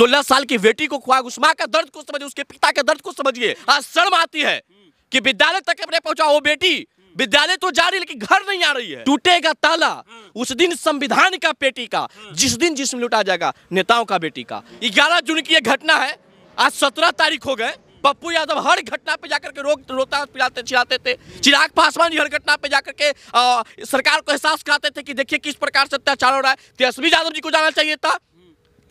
सोलह साल की बेटी को खुआ उस माँ का दर्द को समझिए उसके पिता के दर्द को समझिए आज शर्म आती है कि विद्यालय तक अपने पहुंचा वो बेटी विद्यालय तो जा रही लेकिन घर नहीं आ रही है टूटेगा ताला उस दिन संविधान का पेटी का जिस दिन जिसमें लुटा जाएगा नेताओं का बेटी का ग्यारह जून की यह घटना है आज सत्रह तारीख हो गए पप्पू यादव हर घटना पे जाकर के रोक रोता पिलाते चिलाते थे चिराग पासवान हर घटना पे जाकर के आ, सरकार को एहसास कराते थे कि देखिए किस प्रकार से अत्याचार हो रहा है तेजस्वी यादव जी को जाना चाहिए था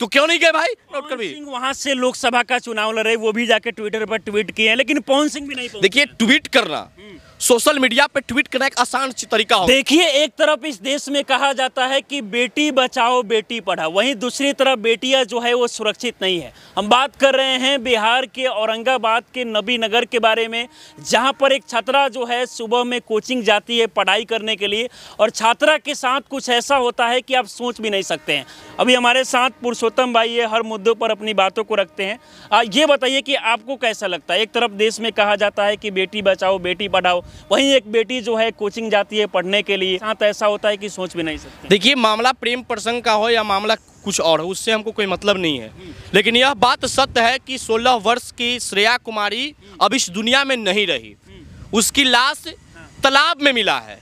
तो क्यों नहीं गए भाई कर भी वहां से लोकसभा का चुनाव लड़ रहे वो भी जाके ट्विटर पर ट्वीट किए लेकिन पवन सिंह भी नहीं देखिए ट्वीट करना हम्म। सोशल मीडिया पे ट्वीट करना एक आसान तरीका हो देखिए एक तरफ इस देश में कहा जाता है कि बेटी बचाओ बेटी पढ़ाओ वहीं दूसरी तरफ बेटियां जो है वो सुरक्षित नहीं है हम बात कर रहे हैं बिहार के औरंगाबाद के नबी नगर के बारे में जहां पर एक छात्रा जो है सुबह में कोचिंग जाती है पढ़ाई करने के लिए और छात्रा के साथ कुछ ऐसा होता है कि आप सोच भी नहीं सकते हैं अभी हमारे साथ पुरुषोत्तम भाई ये हर मुद्दों पर अपनी बातों को रखते हैं ये बताइए कि आपको कैसा लगता है एक तरफ देश में कहा जाता है कि बेटी बचाओ बेटी पढ़ाओ वहीं एक बेटी जो है कोचिंग जाती है पढ़ने के लिए हाँ तो ऐसा होता है कि सोच भी नहीं सकते देखिए मामला प्रेम प्रसंग का हो या मामला कुछ और हो उससे हमको कोई मतलब नहीं है लेकिन यह बात सत्य है कि 16 वर्ष की श्रेया कुमारी अब इस दुनिया में नहीं रही उसकी लाश तालाब में मिला है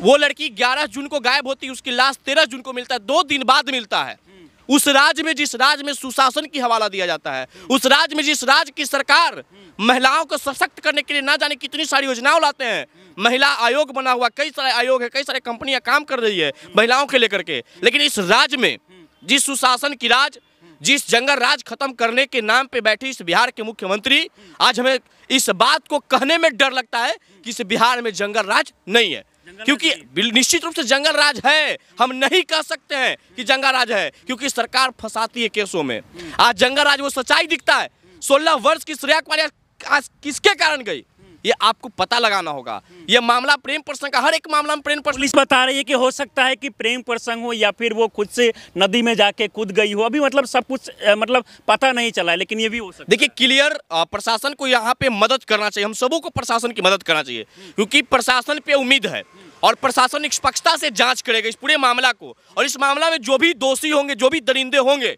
वो लड़की 11 जून को गायब होती है उसकी लाश 13 जून को मिलता है दो दिन बाद मिलता है उस राज्य में जिस राज्य में सुशासन की हवाला दिया जाता है उस राज्य में जिस राज्य की सरकार महिलाओं को सशक्त करने के लिए ना जाने कितनी सारी योजनाओं लाते हैं महिला आयोग बना हुआ कई सारे आयोग है कई सारे कंपनियां काम कर रही है महिलाओं के लेकर के लेकिन इस राज्य में जिस सुशासन की राज जिस जंगल राज खत्म करने के नाम पे बैठी इस बिहार के मुख्यमंत्री आज हमें इस बात को कहने में डर लगता है कि इस बिहार में जंगल राज नहीं है क्योंकि निश्चित रूप से जंगल राज है हम नहीं कह सकते हैं कि जंगल राज है क्योंकि सरकार फंसाती है केसों में हम्म। आज जंगल राज वो सच्चाई दिखता है सोलह वर्ष की श्रेया कुमारी आज किसके कारण गई ये आपको पता लगाना होगा ये मामला प्रेम प्रसंग का हर एक मामला में प्रेम पुलिस बता रही है कि हो सकता है कि प्रेम प्रसंग हो या फिर वो खुद से नदी में जाके कूद गई हो अभी मतलब सब कुछ मतलब पता नहीं चला है लेकिन ये भी हो सकता देखिए क्लियर प्रशासन को यहाँ पे मदद करना चाहिए हम सबों को प्रशासन की मदद करना चाहिए क्योंकि प्रशासन पे उम्मीद है और प्रशासन निष्पक्षता से जाँच करेगा इस पूरे मामला को और इस मामला में जो भी दोषी होंगे जो भी दरिंदे होंगे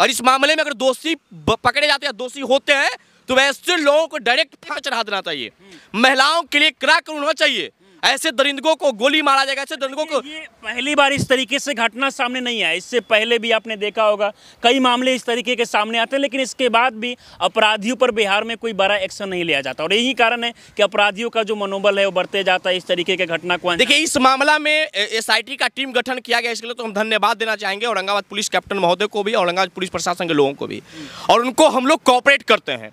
और इस मामले में अगर दोषी पकड़े जाते हैं दोषी होते हैं तो वैसे लोगों को डायरेक्ट चढ़ा देना चाहिए महिलाओं के लिए क्रैक होना चाहिए ऐसे दरिंदगों को गोली मारा जाएगा ऐसे दरिंदगों को पहली बार इस तरीके से घटना सामने नहीं आया इससे पहले भी आपने देखा होगा कई मामले इस तरीके के सामने आते हैं लेकिन इसके बाद भी अपराधियों पर बिहार में कोई बड़ा एक्शन नहीं लिया जाता और यही कारण है कि अपराधियों का जो मनोबल है वो बढ़ते जाता है इस तरीके के घटना को देखिए इस मामला में एस का टीम गठन किया गया इसके लिए तो हम धन्यवाद देना चाहेंगे औरंगाबाद पुलिस कैप्टन महोदय को भी औरंगाबाद पुलिस प्रशासन के लोगों को भी और उनको हम लोग कॉपरेट करते हैं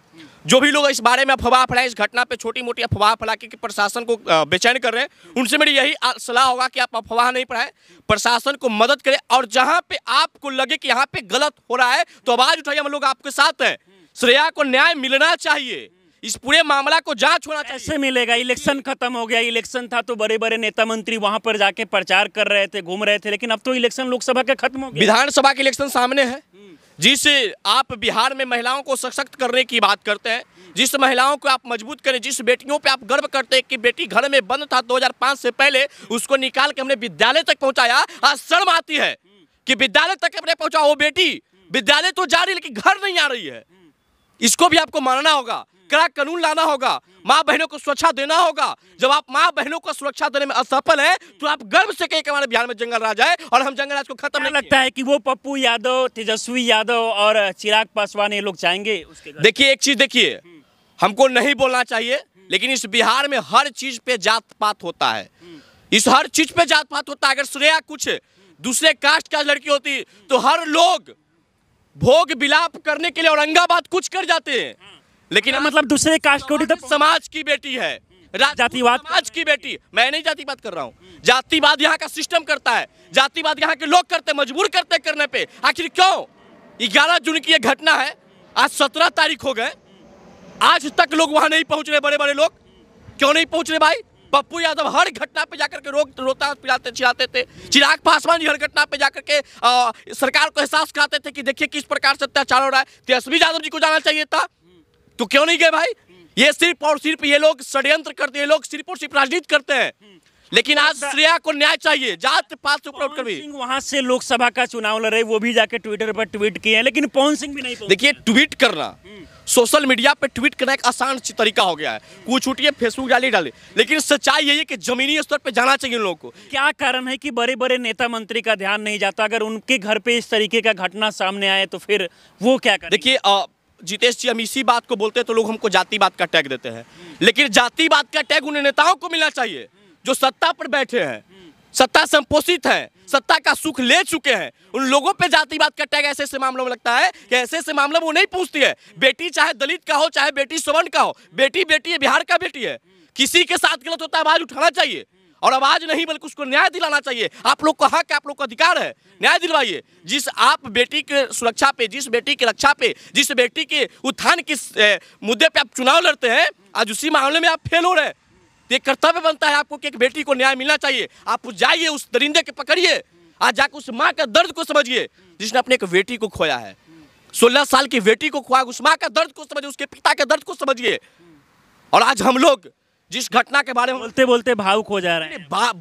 जो भी लोग इस बारे में अफवाह फैलाएं इस घटना पे छोटी मोटी अफवाह फैला के प्रशासन को बेचैन कर रहे हैं उनसे मेरी यही सलाह होगा कि आप अफवाह नहीं पढ़ाए प्रशासन को मदद करें और जहाँ पे आपको लगे कि यहाँ पे गलत हो रहा है तो आवाज़ उठाइए हम लोग आपके साथ हैं श्रेया को न्याय मिलना चाहिए इस पूरे मामला को जांच होना चाहिए ऐसे मिलेगा इलेक्शन खत्म हो गया इलेक्शन था तो बड़े बड़े नेता मंत्री वहां पर जाके प्रचार कर रहे थे घूम रहे थे लेकिन अब तो इलेक्शन लोकसभा के खत्म हो गया विधानसभा के इलेक्शन सामने है जिस आप बिहार में महिलाओं को सशक्त करने की बात करते हैं जिस महिलाओं को आप मजबूत करें जिस बेटियों पे आप गर्व करते हैं कि बेटी घर में बंद था 2005 से पहले उसको निकाल के हमने विद्यालय तक पहुंचाया आज शर्म आती है कि विद्यालय तक हमने पहुंचा वो बेटी विद्यालय तो जा रही लेकिन घर नहीं आ रही है इसको भी आपको मानना होगा कड़ा कानून लाना होगा माँ बहनों को सुरक्षा देना होगा जब आप माँ बहनों को सुरक्षा देने में असफल है तो आप गर्व से कहें कि हमारे बिहार में जंगल राज है और हम जंगल राज को खत्म नहीं लगता है कि वो पप्पू यादव तेजस्वी यादव और चिराग पासवान ये लोग जाएंगे देखिए एक चीज देखिए हमको नहीं बोलना चाहिए लेकिन इस बिहार में हर चीज पे जात पात होता है इस हर चीज पे जात पात होता है अगर श्रेया कुछ दूसरे कास्ट का लड़की होती तो हर लोग भोग विलाप करने के लिए औरंगाबाद कुछ कर जाते हैं लेकिन मतलब दूसरे कास्ट को समाज की बेटी है जातिवाद आज की बेटी मैं नहीं जातिवाद कर रहा हूँ जातिवाद यहाँ का सिस्टम करता है जातिवाद यहाँ के लोग करते मजबूर करते करने पे आखिर क्यों ग्यारह जून की यह घटना है आज सत्रह तारीख हो गए आज तक लोग वहां नहीं पहुंच रहे बड़े बड़े लोग क्यों नहीं पहुंच रहे भाई पप्पू यादव हर घटना पे जाकर के रोक रोता पिलाते चिलाते थे चिराग पासवान जी हर घटना पे जाकर के आ, सरकार को एहसास कराते थे कि देखिए किस प्रकार से अत्याचार हो रहा है तेजस्वी यादव जी को जाना चाहिए था तो क्यों नहीं गए भाई ये सिर्फ और सिर्फ ये लोग षड्यंत्र करते हैं लोग सिर्फ और सिर्फ राजनीति करते हैं लेकिन आज हाँ, श्रेया को न्याय चाहिए जात पात से उपलब्ध कभी वहां से लोकसभा का चुनाव लड़ रहे वो भी जाके ट्विटर पर ट्वीट किए हैं लेकिन पवन सिंह भी नहीं देखिए ट्वीट करना सोशल मीडिया पे ट्वीट करना एक आसान तरीका हो गया है कुछ उठिए फेसबुक डाली डाले लेकिन सच्चाई यही है कि जमीनी स्तर पे जाना चाहिए उन लोगों को क्या कारण है कि बड़े बड़े नेता मंत्री का ध्यान नहीं जाता अगर उनके घर पे इस तरीके का घटना सामने आए तो फिर वो क्या देखिए जितेश जी हम इसी बात को बोलते हैं तो लोग हमको जातिवाद का टैग देते हैं लेकिन जातिवाद का टैग उन नेताओं को मिलना चाहिए जो सत्ता पर बैठे हैं सत्ता संपोषित है सत्ता का सुख ले चुके हैं उन लोगों पे जातिवाद का टैग ऐसे ऐसे मामलों में लगता है कि ऐसे ऐसे मामले में वो नहीं पूछती है बेटी चाहे दलित का हो चाहे बेटी सुवर्ण का हो बेटी बेटी है बिहार का बेटी है किसी के साथ गलत होता है आवाज उठाना चाहिए और आवाज नहीं बल्कि उसको न्याय दिलाना चाहिए आप लोग का हक आप लोग का अधिकार है न्याय दिलवाइए जिस आप बेटी के सुरक्षा पे जिस बेटी की रक्षा पे जिस बेटी के उत्थान के मुद्दे पे आप चुनाव लड़ते हैं आज उसी मामले में आप फेल हो रहे हैं तो एक कर्तव्य बनता है आपको कि एक बेटी को न्याय मिलना चाहिए आप जाइए उस दरिंदे के पकड़िए आज जाकर उस माँ का दर्द को समझिए जिसने अपने एक बेटी को खोया है सोलह साल की बेटी को खोया उस माँ का दर्द को समझिए उसके पिता के दर्द को समझिए और आज हम लोग जिस घटना के बारे में बोलते बोलते भावुक हो जा रहे हैं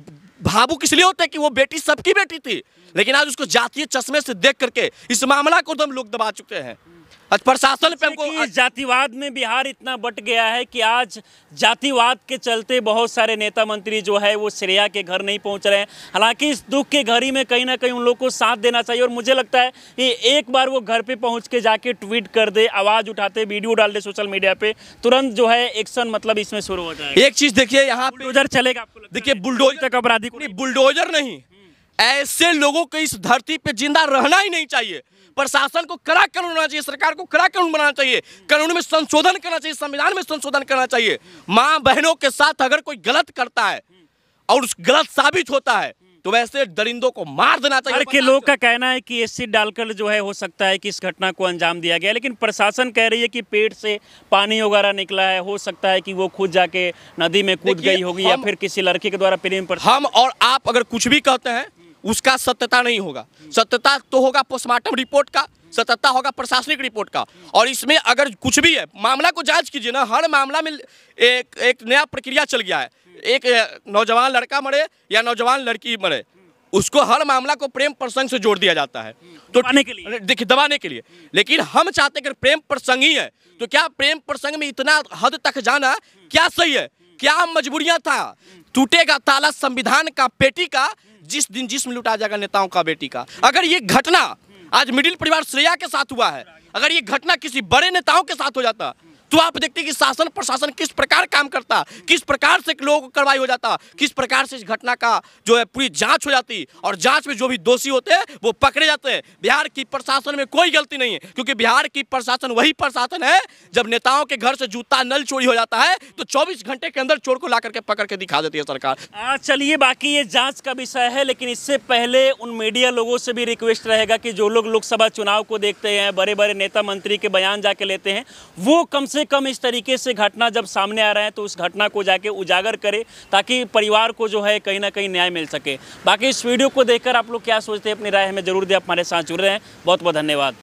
भावुक इसलिए होते हैं कि वो बेटी सबकी बेटी थी लेकिन आज उसको जातीय चश्मे से देख करके इस मामला को तो हम लोग दबा चुके हैं आज प्रशासन पे हमको जातिवाद में बिहार इतना बट गया है कि आज जातिवाद के चलते बहुत सारे नेता मंत्री जो है वो श्रेया के घर नहीं पहुंच रहे हैं हालांकि इस दुख के घड़ी में कहीं ना कहीं उन लोगों को साथ देना चाहिए और मुझे लगता है कि एक बार वो घर पे पहुंच के जाके ट्वीट कर दे आवाज़ उठाते वीडियो डाल दे सोशल मीडिया पर तुरंत जो है एक्शन मतलब इसमें शुरू हो जाए एक चीज़ देखिए यहाँ बुलडोजर चलेगा आपको देखिए बुलडोजर तक अपराधी बुलडोजर नहीं हम्म। ऐसे लोगों को इस धरती पर जिंदा रहना ही नहीं चाहिए प्रशासन को कड़ा कानून होना चाहिए सरकार को कड़ा कानून बनाना चाहिए कानून में संशोधन करना चाहिए संविधान में संशोधन करना चाहिए माँ बहनों के साथ अगर कोई गलत करता है और उस गलत साबित होता है तो वैसे दरिंदों को मार देना चाहिए के लोग का कहना है कि एसिड डालकर जो है हो सकता है कि इस घटना को अंजाम दिया गया लेकिन प्रशासन कह रही है कि पेट से पानी वगैरह निकला है हो सकता है कि वो खुद जाके नदी में कूद गई होगी या फिर किसी लड़की के द्वारा प्रेम पर हम और आप अगर कुछ भी कहते हैं उसका सत्यता नहीं होगा सत्यता तो होगा पोस्टमार्टम रिपोर्ट का सत्यता होगा प्रशासनिक रिपोर्ट का और इसमें अगर कुछ भी है मामला को जांच कीजिए ना हर मामला में एक एक नया प्रक्रिया चल गया है एक नौजवान लड़का मरे या नौजवान लड़की मरे उसको हर मामला को प्रेम प्रसंग से जोड़ दिया जाता है तो दबाने के लिए देखिए दबाने के लिए लेकिन हम चाहते हैं कि प्रेम प्रसंग ही है तो क्या प्रेम प्रसंग में इतना हद तक जाना क्या सही है क्या मजबूरियां था टूटेगा ताला संविधान का पेटी का जिस दिन जिसमें लुटा जाएगा नेताओं का बेटी का अगर ये घटना आज मिडिल परिवार श्रेया के साथ हुआ है अगर ये घटना किसी बड़े नेताओं के साथ हो जाता तो आप देखते कि शासन प्रशासन किस प्रकार काम करता किस प्रकार से लोगों को कार्रवाई हो जाता किस प्रकार से इस घटना का जो है पूरी जांच हो जाती और जांच में जो भी दोषी होते हैं वो पकड़े जाते हैं बिहार की प्रशासन में कोई गलती नहीं है क्योंकि बिहार की प्रशासन वही प्रशासन है जब नेताओं के घर से जूता नल चोरी हो जाता है तो चौबीस घंटे के अंदर चोर को ला करके पकड़ के दिखा देती है सरकार चलिए बाकी ये जाँच का विषय है लेकिन इससे पहले उन मीडिया लोगों से भी रिक्वेस्ट रहेगा कि जो लोग लोकसभा चुनाव को देखते हैं बड़े बड़े नेता मंत्री के बयान जाके लेते हैं वो कम से से कम इस तरीके से घटना जब सामने आ रहे हैं तो उस घटना को जाके उजागर करें ताकि परिवार को जो है कहीं ना कहीं न्याय मिल सके बाकी इस वीडियो को देखकर आप लोग क्या सोचते हैं अपनी राय हमें जरूर दें आप हमारे साथ जुड़ रहे हैं बहुत बहुत धन्यवाद